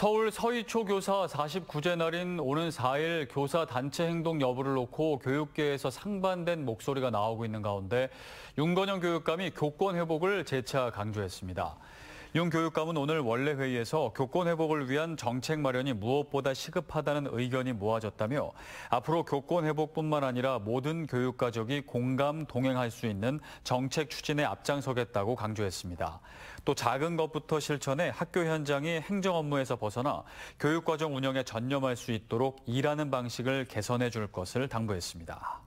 서울 서희초 교사 49제 날인 오는 4일 교사 단체 행동 여부를 놓고 교육계에서 상반된 목소리가 나오고 있는 가운데 윤건영 교육감이 교권 회복을 재차 강조했습니다. 윤 교육감은 오늘 원래 회의에서 교권 회복을 위한 정책 마련이 무엇보다 시급하다는 의견이 모아졌다며 앞으로 교권 회복뿐만 아니라 모든 교육 가족이 공감 동행할 수 있는 정책 추진에 앞장서겠다고 강조했습니다. 또 작은 것부터 실천해 학교 현장이 행정 업무에서 벗어나 교육 과정 운영에 전념할 수 있도록 일하는 방식을 개선해 줄 것을 당부했습니다.